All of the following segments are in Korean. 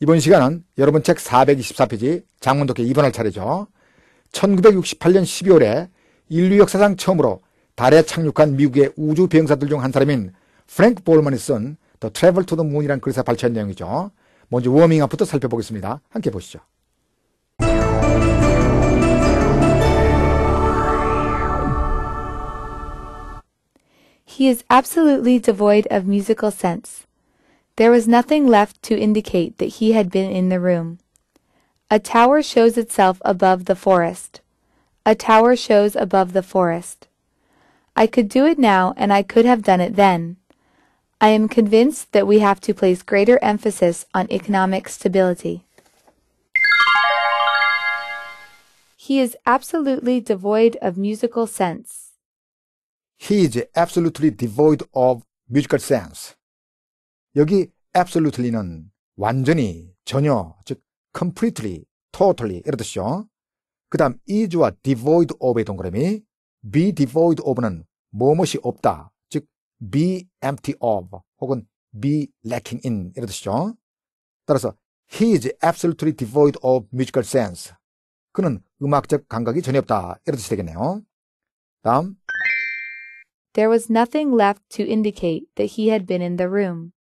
이번 시간은 여러분 책 424페이지 장문독해 2번할 차례죠. 1968년 12월에 인류 역사상 처음으로 달에 착륙한 미국의 우주 비행사들 중 한 사람인 프랭크 볼먼이 쓴더 트래블 투 더 문이라는 글에서 발췌한 내용이죠. 먼저 워밍업부터 살펴보겠습니다. 함께 보시죠. There was nothing left to indicate that he had been in the room. A tower shows itself above the forest. A tower shows above the forest. I could do it now, and I could have done it then. I am convinced that we have to place greater emphasis on economic stability. He is absolutely devoid of musical sense. He is absolutely devoid of musical sense. 여기 absolutely는 완전히, 전혀, 즉 completely, totally 이러듯이죠그 다음 is와 devoid of의 동그라미 be devoid of는 뭐뭇이 없다, 즉 be empty of 혹은 be lacking in 이러듯이죠 따라서 he is absolutely devoid of musical sense. 그는 음악적 감각이 전혀 없다 이러듯이 되겠네요. 다음 There was nothing left to indicate that he had been in the room.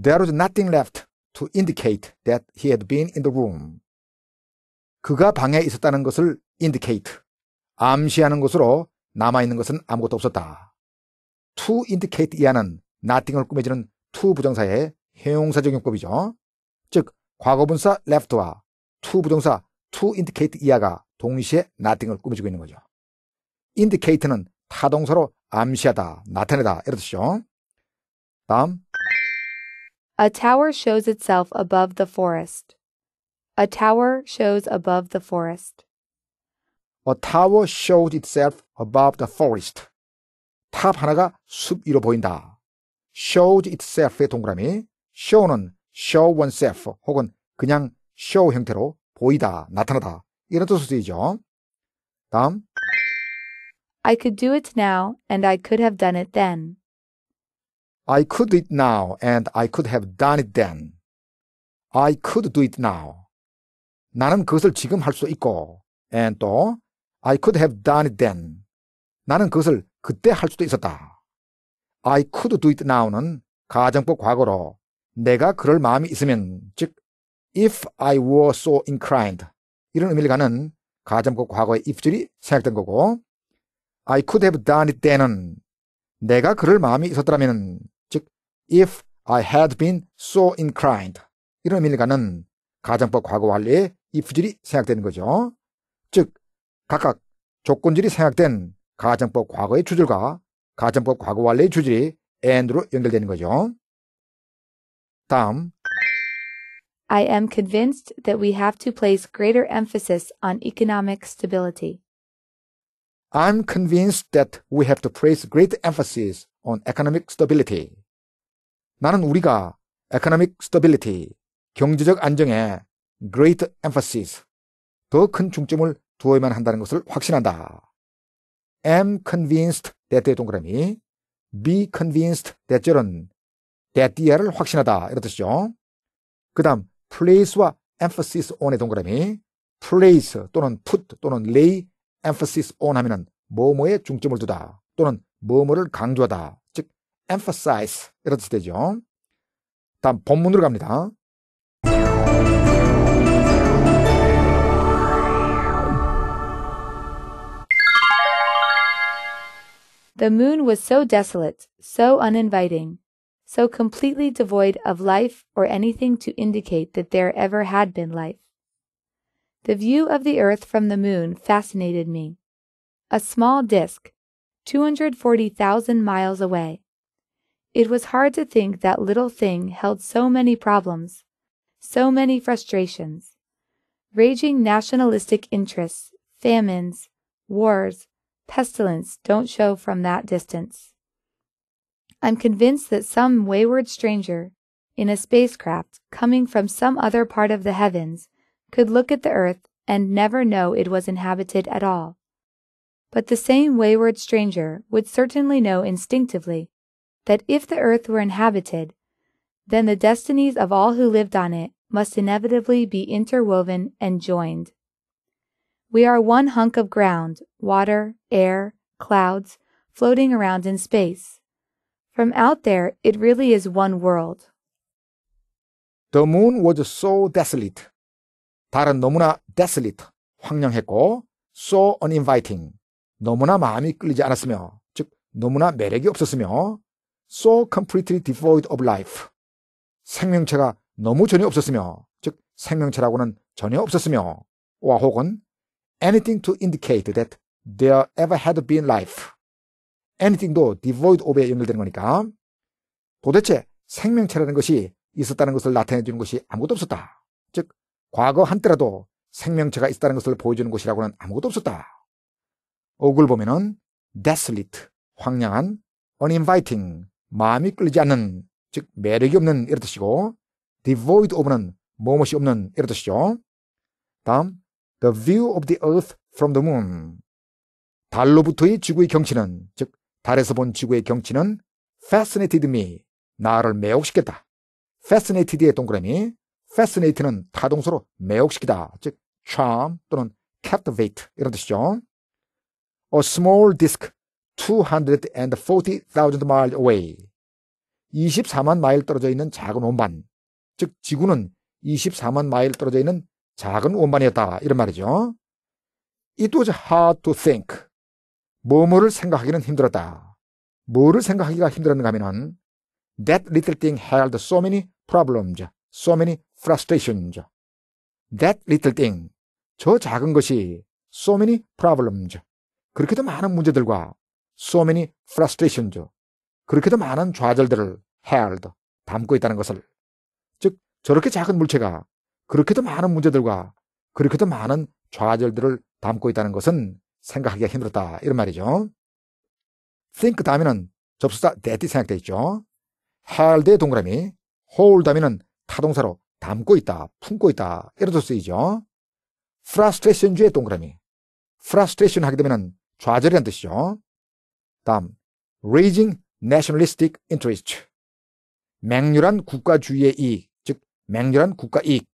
There was nothing left to indicate that he had been in the room. 그가 방에 있었다는 것을 indicate, 암시하는 것으로 남아있는 것은 아무것도 없었다. to indicate 이하는 nothing을 꾸며주는 to 부정사의 형용사적 용법이죠. 즉, 과거분사 left와 to 부정사 to indicate 이하가 동시에 nothing을 꾸며주고 있는 거죠. indicate는 타동사로 암시하다, 나타내다 이런 뜻이죠. 다음 A tower shows itself above the forest. A tower shows above the forest. A tower shows itself above the forest. 탑 하나가 숲 위로 보인다. shows itself의 동그라미. show는 show oneself 혹은 그냥 show 형태로 보이다, 나타나다. 이런 뜻으로 쓰이죠. 다음 I could do it now and I could have done it then. I could do it now and I could have done it then. I could do it now. 나는 그것을 지금 할 수 있고 and 또 I could have done it then. 나는 그것을 그때 할 수도 있었다. I could do it now는 가정법 과거로 내가 그럴 마음이 있으면 즉 if I were so inclined 이런 의미를 가는 가정법 과거의 if줄이 생각된 거고 I could have done it then은 내가 그럴 마음이 있었더라면 if I had been so inclined. 이런 의미를 가는 가정법 과거 완료의 if줄이 생략되는 거죠. 즉, 각각 조건줄이 생략된 가정법 과거의 주줄과 가정법 과거 완료의 주줄이 and로 연결되는 거죠. 다음 I am convinced that we have to place greater emphasis on economic stability. I'm convinced that we have to place great emphasis on economic stability. 나는 우리가 economic stability, 경제적 안정에 great emphasis, 더 큰 중점을 두어야만 한다는 것을 확신한다. am convinced 대대 동그라미, be convinced 대절은 대띠아를 확신하다 이런 뜻이죠. 그 다음 place와 emphasis on의 동그라미, place 또는 put 또는 lay emphasis on 하면은 뭐뭐에 중점을 두다 또는 뭐뭐를 강조하다 즉 emphasize 이런 뜻이죠. 다음 본문으로 갑니다. The moon was so desolate, so uninviting, so completely devoid of life or anything to indicate that there ever had been life. The view of the earth from the moon fascinated me. A small disk, 240,000 miles away, it was hard to think that little thing held so many problems, so many frustrations. Raging nationalistic interests, famines, wars, pestilence don't show from that distance. I'm convinced that some wayward stranger in a spacecraft coming from some other part of the heavens could look at the earth and never know it was inhabited at all. But the same wayward stranger would certainly know instinctively that if the earth were inhabited, then the destinies of all who lived on it must inevitably be interwoven and joined. We are one hunk of ground, water, air, clouds, floating around in space. From out there, it really is one world. The moon was so desolate. 달은 너무나 desolate, 황량했고, so uninviting, 너무나 마음이 끌리지 않았으며, 즉, 너무나 매력이 없었으며, so completely devoid of life. 생명체가 너무 전혀 없었으며, 즉 생명체라고는 전혀 없었으며, 와 혹은 anything to indicate that there ever had been life. anything도 devoid of에 연결되는 거니까 도대체 생명체라는 것이 있었다는 것을 나타내주는 것이 아무것도 없었다. 즉 과거 한때라도 생명체가 있었다는 것을 보여주는 것이라고는 아무것도 없었다. 어글 보면은 desolate, 황량한, uninviting, 마음이 끌리지 않는 즉 매력이 없는 이런 뜻이고 devoid of는 무엇이 없는 이런 뜻이죠. 다음 the view of the earth from the moon 달로부터의 지구의 경치는 즉 달에서 본 지구의 경치는 fascinated me 나를 매혹시켰다. fascinated의 동그라미 fascinate는 타동사로 매혹시키다 즉 charm 또는 captivate 이런 뜻이죠. a small d i s c 240,000 miles away. 24만 마일 떨어져 있는 작은 원반. 즉, 지구는 24만 마일 떨어져 있는 작은 원반이었다. 이런 말이죠. It was hard to think. 뭐뭐를 생각하기는 힘들었다. 뭐를 생각하기가 힘들었는가 하면은 That little thing held so many problems, so many frustrations. That little thing. 저 작은 것이 so many problems. 그렇게도 많은 문제들과 so many frustrations. 그렇게도 많은 좌절들을 held, 담고 있다는 것을. 즉, 저렇게 작은 물체가 그렇게도 많은 문제들과 그렇게도 많은 좌절들을 담고 있다는 것은 생각하기가 힘들었다. 이런 말이죠. think 다음에는 접수사 that이 생각되어 있죠. held의 동그라미, hold 다음에는 타동사로 담고 있다, 품고 있다. 이런 뜻 쓰이죠. frustration 의 동그라미. frustration 하게 되면 좌절이란 뜻이죠. 다음, raising nationalistic interest. 맹렬한 국가주의의 이익, 즉 맹렬한 국가 이익.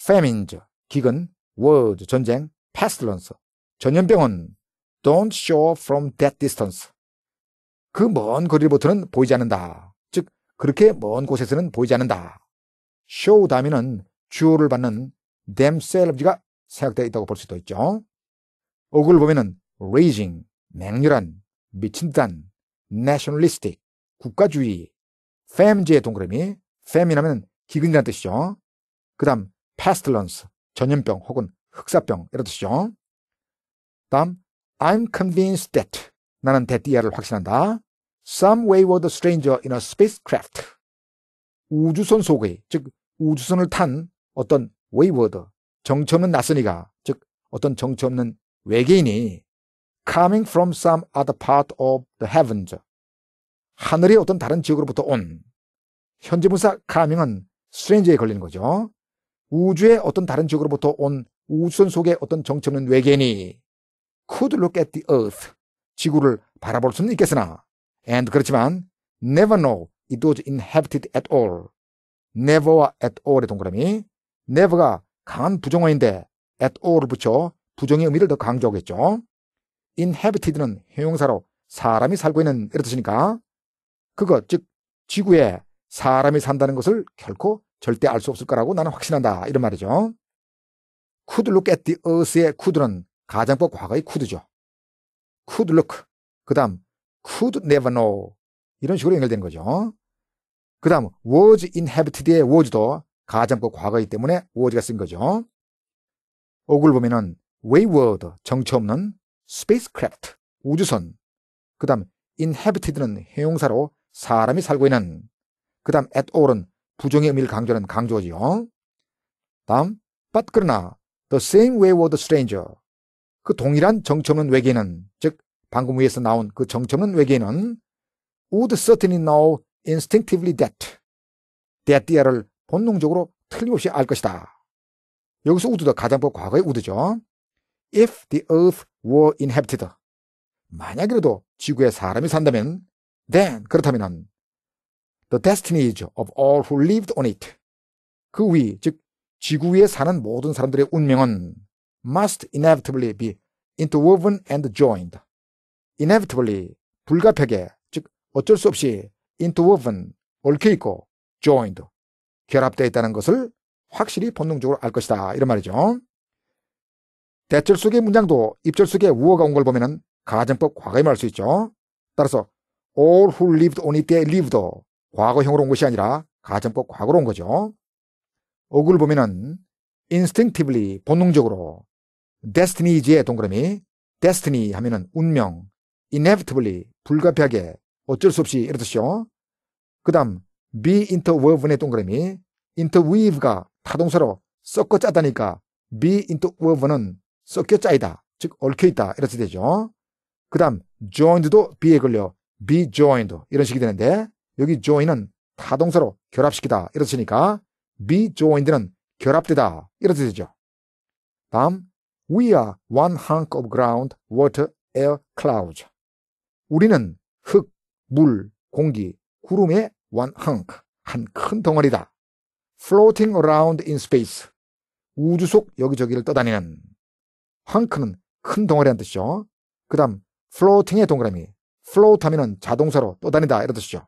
famines, 기근, wars, 전쟁, pestilence, 전염병은 don't show from that distance. 그 먼거리부터는 보이지 않는다. 즉, 그렇게 먼 곳에서는 보이지 않는다. show 다음에는 주어를 받는 themselves가 생각되어 있다고 볼 수도 있죠. 어글 보면은 raging, 맹렬한, 미친 듯한 nationalistic, 국가주의, fem지의 동그라미, fem이라면 기근이라 뜻이죠. 그 다음 pestilence, 전염병 혹은 흑사병 이런 뜻이죠. 다음 I'm convinced that 나는 대띠아를 확신한다. Some wayward stranger in a spacecraft 우주선 속의 즉 우주선을 탄 어떤 wayward 정처 없는 낯선이가 즉 어떤 정처 없는 외계인이 coming from some other part of the heavens. 하늘의 어떤 다른 지역으로부터 온. 현재 분사 coming은 strange에 걸리는 거죠. 우주의 어떤 다른 지역으로부터 온 우주선 속의 어떤 정체없는 외계인이 could look at the earth. 지구를 바라볼 수는 있겠으나 and 그렇지만 never know it was inhabited at all. never와 at all의 동그라미 never가 강한 부정어인데 at all을 붙여 부정의 의미를 더 강조하겠죠. inhabited는 형용사로 사람이 살고 있는 이런 뜻이니까 그것 즉 지구에 사람이 산다는 것을 결코 절대 알 수 없을 거라고 나는 확신한다 이런 말이죠. could look at the earth의 could는 가장법 과거의 could죠. could look 그 다음 could never know 이런 식으로 연결되는 거죠. 그 다음 was inhabited의 was도 가장법 과거이기 때문에 was가 쓴 거죠. 오글 보면은 wayward 정처 없는 spacecraft, 우주선. 그 다음 inhabited는 해용사로 사람이 살고 있는. 그 다음 at all은 부정의 의미를 강조하는 강조지요. 다음 but 그러나 the same way were the stranger. 그 동일한 정처는 외계인은 즉 방금 위에서 나온 그 정처는 외계인은 would certainly know instinctively that that the를 본능적으로 틀림없이 알 것이다. 여기서 우드도 가장법 과거의 우드죠. If the earth were inhabited. 만약이라도 지구에 사람이 산다면 then 그렇다면 the destinies of all who lived on it. 그 위, 즉 지구 위에 사는 모든 사람들의 운명은 must inevitably be interwoven and joined. inevitably 불가피하게 즉 어쩔 수 없이 interwoven 얽혀 있고 joined 결합되어 있다는 것을 확실히 본능적으로 알 것이다 이런 말이죠. 대철속의 문장도 입절 속에 우어가 온 걸 보면 가정법 과거임을 알수 있죠. 따라서 all who lived on it they lived 과거형으로 온 것이 아니라 가정법 과거로 온 거죠. 어구를 보면은 instinctively 본능적으로 destiny 이의 동그라미 destiny 하면은 운명 inevitably 불가피하게 어쩔 수 없이 이렇듯이요. 그 다음 be interwoven의 동그라미 interweave가 타동사로 섞어 짜다니까 be interwoven은 섞여 짜이다. 즉 얽혀있다. 이렇게 되죠. 그 다음 joined도 be에 걸려 be joined 이런 식이 되는데 여기 join은 타동사로 결합시키다. 이렇으니까 be joined는 결합되다. 이렇게 되죠. 다음 We are one hunk of ground, water, air, clouds. 우리는 흙, 물, 공기, 구름의 one hunk, 한 큰 덩어리다. floating around in space. 우주 속 여기저기를 떠다니는 헝크는 큰 동아리란 뜻이죠. 그 다음 플로팅의 동그라미 플로 o a 하면은 자동사로 떠다니다 이런 뜻이죠.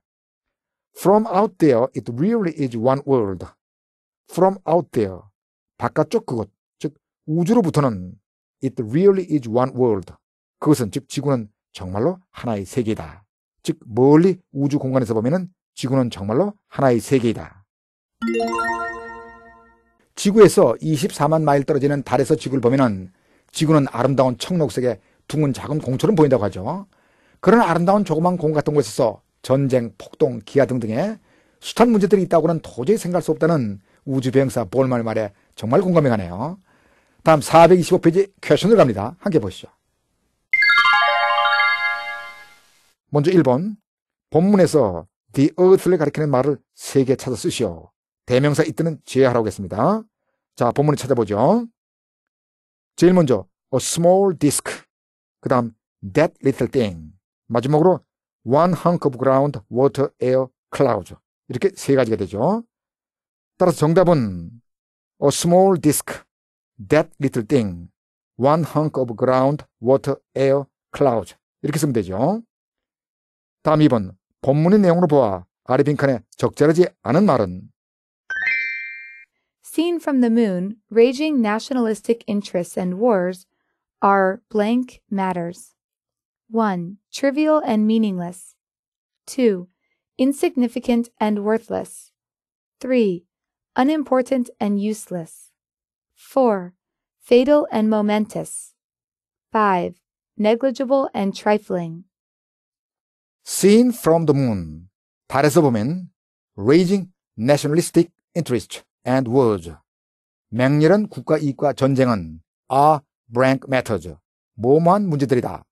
From out there it really is one world. From out there 바깥쪽 그곳 즉 우주로부터는 it really is one world. 그것은 즉 지구는 정말로 하나의 세계이다. 즉 멀리 우주 공간에서 보면은 지구는 정말로 하나의 세계이다. 지구에서 24만 마일 떨어지는 달에서 지구를 보면은 지구는 아름다운 청록색의 둥근 작은 공처럼 보인다고 하죠. 그런 아름다운 조그만 공 같은 곳에서 전쟁, 폭동, 기아 등등의 숱한 문제들이 있다고는 도저히 생각할 수 없다는 우주비행사 볼말 말에 정말 공감이 가네요. 다음 425페이지 퀘션을 갑니다. 함께 보시죠. 먼저 1번 본문에서 The Earth를 가리키는 말을 3개 찾아 쓰시오. 대명사 이때는 제외하라고 했습니다. 자, 본문을 찾아보죠. 제일 먼저 a small d i s c 그 다음 that little thing 마지막으로 one hunk of ground, water, air, cloud 이렇게 세 가지가 되죠. 따라서 정답은 a small d i s c that little thing, one hunk of ground, water, air, cloud 이렇게 쓰면 되죠. 다음 2번 본문의 내용으로 보아 아래 빈칸에 적절하지 않은 말은 Seen from the moon, raging nationalistic interests and wars are blank matters. 1. Trivial and meaningless. 2. Insignificant and worthless. 3. Unimportant and useless. 4. Fatal and momentous. 5. Negligible and trifling. Seen from the moon. 달에서 보면 raging nationalistic interest and wars. 맹렬한 국가 이익과 전쟁은 are blank matters. 모모한 문제들이다.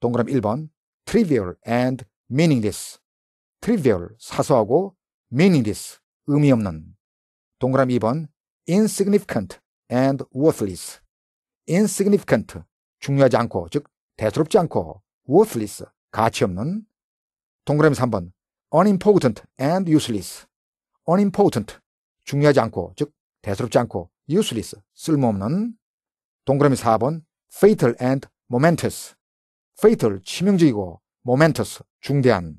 동그라미 1번 trivial and meaningless. trivial 사소하고 meaningless 의미 없는. 동그라미 2번 insignificant and worthless. insignificant 중요하지 않고 즉 대수롭지 않고 worthless 가치 없는. 동그라미 3번 unimportant and useless. unimportant 중요하지 않고 즉 대수롭지 않고 useless 쓸모없는 동그라미 4번 fatal and momentous fatal 치명적이고 momentous 중대한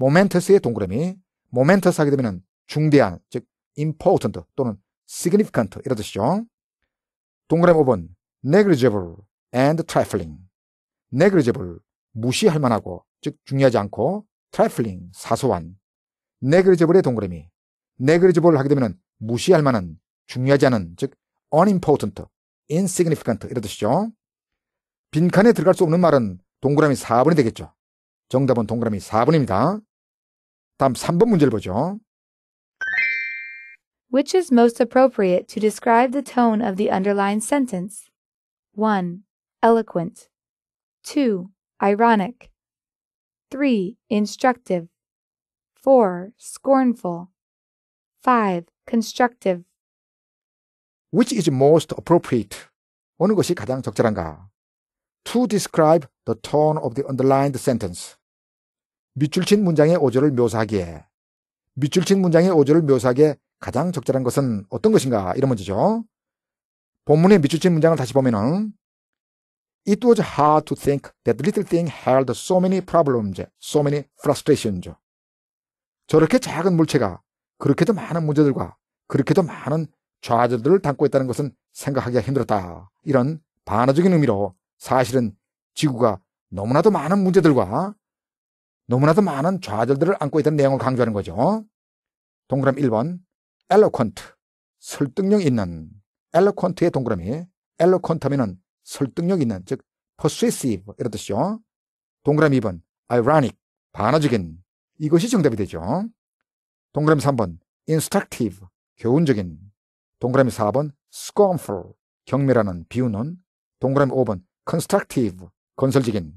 momentous의 동그라미 momentous 하게 되면 중대한 즉 important 또는 significant 이런 뜻이죠. 동그라미 5번 negligible and trifling negligible 무시할 만하고 즉 중요하지 않고 trifling 사소한 negligible의 동그라미 네그리지블을 하게 되면 무시할 만한, 중요하지 않은, 즉 unimportant, insignificant 이런 뜻이죠. 빈칸에 들어갈 수 없는 말은 동그라미 4번이 되겠죠. 정답은 동그라미 4번입니다. 다음 3번 문제를 보죠. Which is most appropriate to describe the tone of the u n d e r l i n e sentence? 1. Eloquent. 2. Ironic. 3. Instructive. 4. Scornful. 5. Constructive Which is most appropriate? 어느 것이 가장 적절한가? To describe the tone of the underlined sentence. 밑줄 친 문장의 어조를 묘사하기에 밑줄 친 문장의 어조를 묘사하기에 가장 적절한 것은 어떤 것인가? 이런 문제죠. 본문의 밑줄 친 문장을 다시 보면은 It was hard to think that little thing held so many problems, so many frustrations. 저렇게 작은 물체가 그렇게도 많은 문제들과 그렇게도 많은 좌절들을 담고 있다는 것은 생각하기가 힘들었다. 이런 반어적인 의미로 사실은 지구가 너무나도 많은 문제들과 너무나도 많은 좌절들을 안고 있다는 내용을 강조하는 거죠. 동그라미 1번 엘 l o 트 설득력 있는 엘 l o 트의 동그라미 e l o q u 하면은 설득력 있는 즉 persuasive 이런 뜻이죠. 동그라미 2번 ironic 반어적인 이것이 정답이 되죠. 동그라미 3번 instructive 교훈적인 동그라미 4번 scornful 경멸하는 비우는 동그라미 5번 constructive 건설적인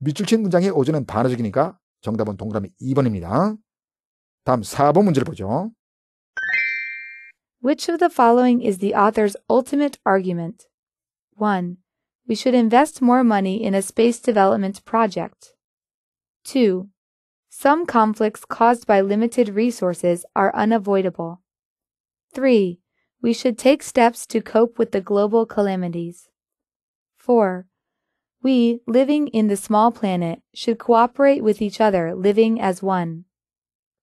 밑줄 친 문장의 오전은 반어적이니까 정답은 동그라미 2번입니다. 다음 4번 문제를 보죠. Which of the following is the author's ultimate argument? 1. We should invest more money in a space development project. 2. Some conflicts caused by limited resources are unavoidable. 3. We should take steps to cope with the global calamities. 4. We, living in the small planet, should cooperate with each other, living as one.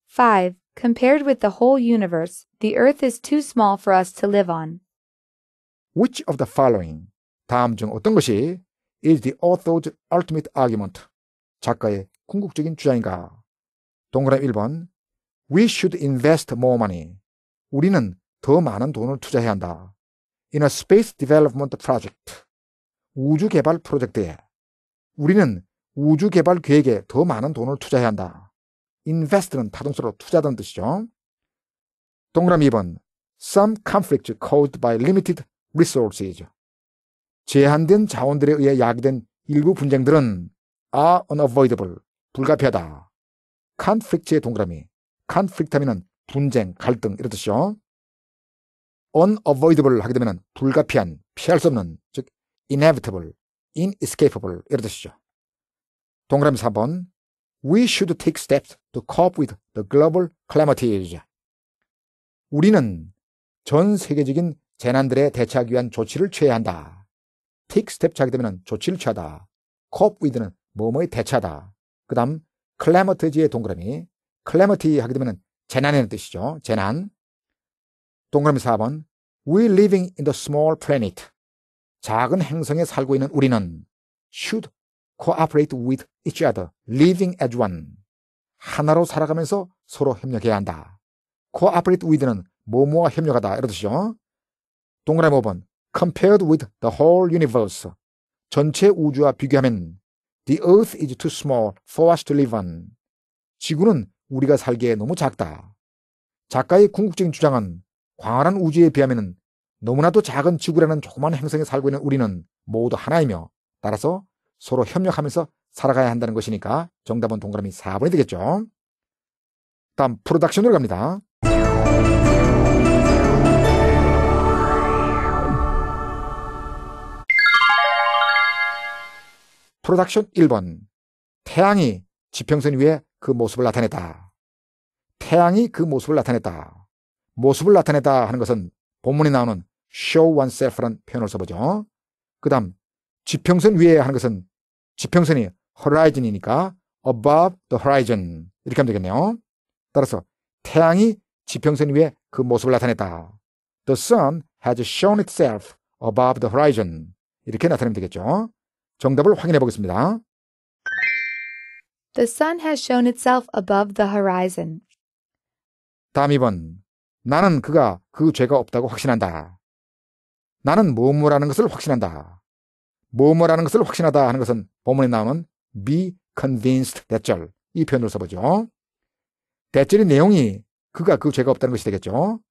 5. Compared with the whole universe, the Earth is too small for us to live on. Which of the following 다음 중 어떤 것이 is the author's ultimate argument 작가의 궁극적인 주장인가? 동그라미 1번. We should invest more money. 우리는 더 많은 돈을 투자해야 한다. In a space development project. 우주 개발 프로젝트에. 우리는 우주 개발 계획에 더 많은 돈을 투자해야 한다. invest는 다동사로 투자하는 뜻이죠. 동그라미 2번. Some conflict caused by limited resources. 제한된 자원들에 의해 야기된 일부 분쟁들은 are unavoidable. 불가피하다. conflict의 동그라미. conflict 하면은 분쟁, 갈등 이런 뜻이죠. unavoidable 하게 되면은 불가피한, 피할 수 없는, 즉 inevitable, inescapable 이런 뜻이죠. 동그라미 4번 We should take steps to cope with the global calamities. 우리는 전 세계적인 재난들에 대처하기 위한 조치를 취해야 한다. take steps 하게 되면 조치를 취하다. cope with는 뭐뭐에 대처하다. 그 다음 클레머트지의 동그라미 클레머티 하게 되면 재난이라는 뜻이죠. 재난 동그라미 4번 We living in the small planet 작은 행성에 살고 있는 우리는 should cooperate with each other living as one 하나로 살아가면서 서로 협력해야 한다. cooperate with는 뭐뭐와 협력하다 이런 뜻이죠. 동그라미 5번 compared with the whole universe 전체 우주와 비교하면 The earth is too small for us to live on. 지구는 우리가 살기에 너무 작다. 작가의 궁극적인 주장은 광활한 우주에 비하면 너무나도 작은 지구라는 조그만 행성에 살고 있는 우리는 모두 하나이며 따라서 서로 협력하면서 살아가야 한다는 것이니까 정답은 동그라미 4번이 되겠죠. 다음 프로덕션으로 갑니다. 프로덕션 1번. 태양이 지평선 위에 그 모습을 나타냈다. 태양이 그 모습을 나타냈다. 모습을 나타냈다 하는 것은 본문에 나오는 show oneself라는 표현을 써보죠. 그 다음 지평선 위에 하는 것은 지평선이 horizon이니까 above the horizon 이렇게 하면 되겠네요. 따라서 태양이 지평선 위에 그 모습을 나타냈다. The sun has shown itself above the horizon 이렇게 나타내면 되겠죠. 정답을 확인해 보겠습니다. The sun has shown itself above the horizon. 다음 2번. 나는 그가 그 죄가 없다고 확신한다. 나는 뭐뭐라는 것을 확신한다. 뭐뭐라는 것을 확신하다 하는 것은 본문에 나오는 be convinced 대절 이 표현을 써보죠. 대절의 내용이 그가 그 죄가 없다는 것이 되겠죠.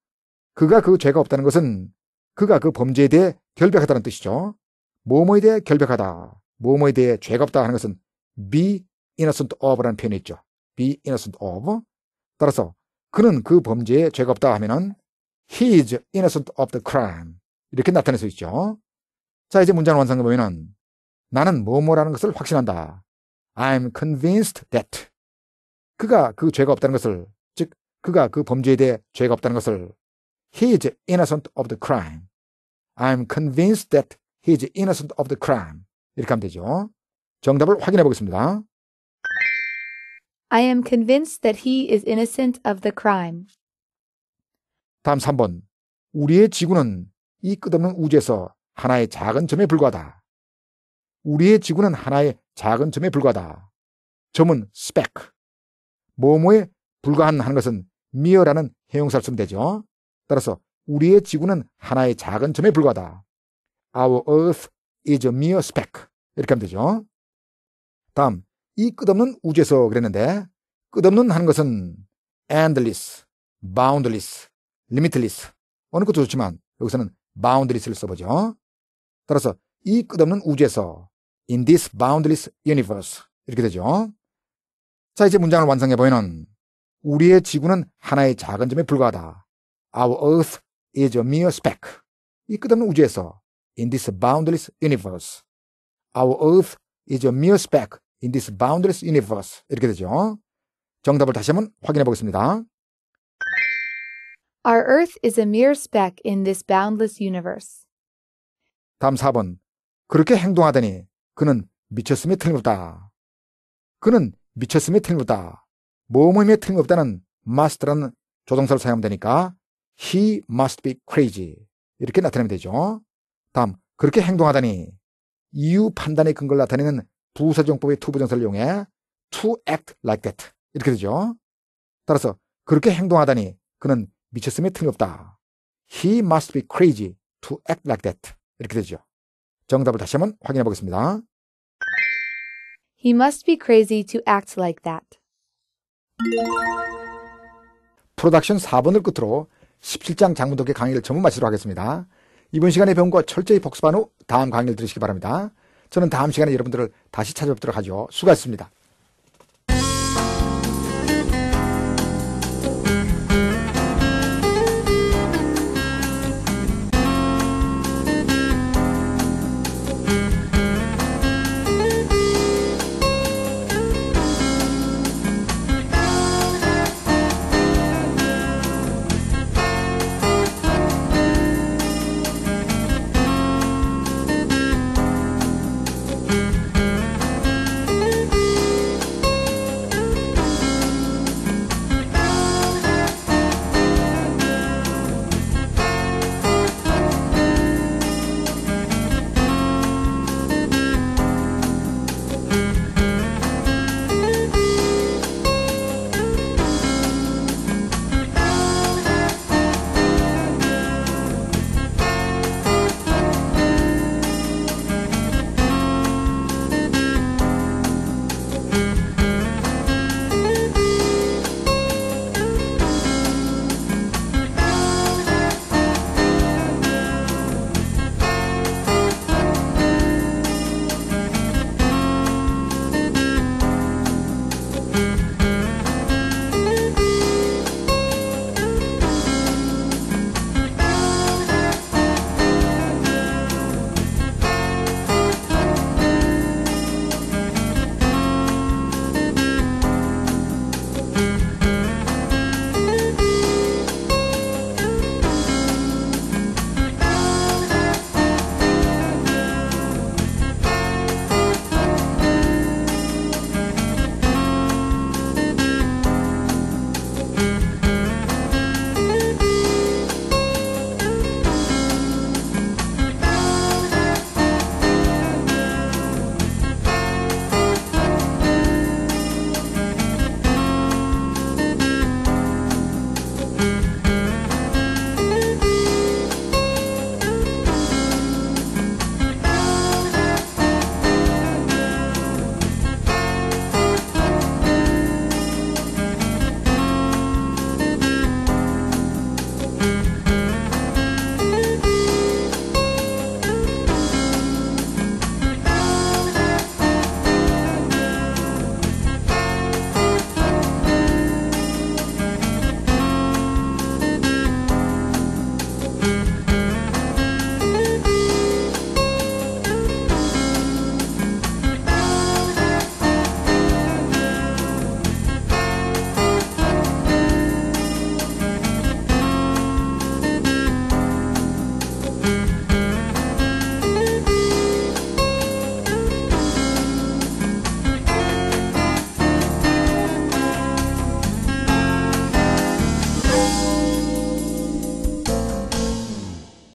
그가 그 죄가 없다는 것은 그가 그 범죄에 대해 결백하다는 뜻이죠. 모모에 대해 결백하다. 모모에 대해 죄가 없다 하는 것은 be innocent of라는 표현이 있죠. be innocent of. 따라서 그는 그 범죄에 죄가 없다 하면은 he is innocent of the crime. 이렇게 나타낼 수 있죠. 자, 이제 문장 을 완성해 보면은 나는 뭐뭐라는 것을 확신한다. I'm convinced that 그가 그 죄가 없다는 것을 즉 그가 그 범죄에 대해 죄가 없다는 것을 he is innocent of the crime. I'm convinced that He is innocent of the crime. 이렇게 하면 되죠. 정답을 확인해 보겠습니다. I am convinced that he is innocent of the crime. 다음 3번. 우리의 지구는 이 끝없는 우주에서 하나의 작은 점에 불과하다. 우리의 지구는 하나의 작은 점에 불과하다. 점은 spec. 뭐뭐에 불과한 하는 것은 미 e 라는 형용사를 쓰면 되죠. 따라서 우리의 지구는 하나의 작은 점에 불과하다. Our earth is a mere speck. 이렇게 하면 되죠. 다음, 이 끝없는 우주에서 그랬는데, 끝없는 하는 것은 endless, boundless, limitless. 어느 것도 좋지만, 여기서는 boundless를 써보죠. 따라서, 이 끝없는 우주에서, in this boundless universe. 이렇게 되죠. 자, 이제 문장을 완성해보이는 우리의 지구는 하나의 작은 점에 불과하다. Our earth is a mere speck. 이 끝없는 우주에서 in this boundless universe. Our earth is a mere speck in this boundless universe. 이렇게 되죠. 정답을 다시 한번 확인해 보겠습니다. Our earth is a mere speck in this boundless universe. 다음 4번. 그렇게 행동하더니 그는 미쳤음이 틀림없다. 그는 미쳤음이 틀림없다. 모험이 틀림없다는 must라는 조동사를 사용하면 되니까 he must be crazy. 이렇게 나타내면 되죠. 다음 그렇게 행동하다니 이유 판단의 근거를 나타내는 부사정법의 투부 정사를 이용해 to act like that 이렇게 되죠. 따라서 그렇게 행동하다니 그는 미쳤음에 틈이 없다. He must be crazy to act like that 이렇게 되죠. 정답을 다시 한번 확인해 보겠습니다. He must be crazy to act like that. 프로덕션 4번을 끝으로 17장 장문독의 강의를 전부 마치도록 하겠습니다. 이번 시간에배운거 철저히 복습한 후 다음 강의를 들으시기 바랍니다. 저는 다음 시간에 여러분들을 다시 찾아뵙도록 하죠. 수고하셨습니다.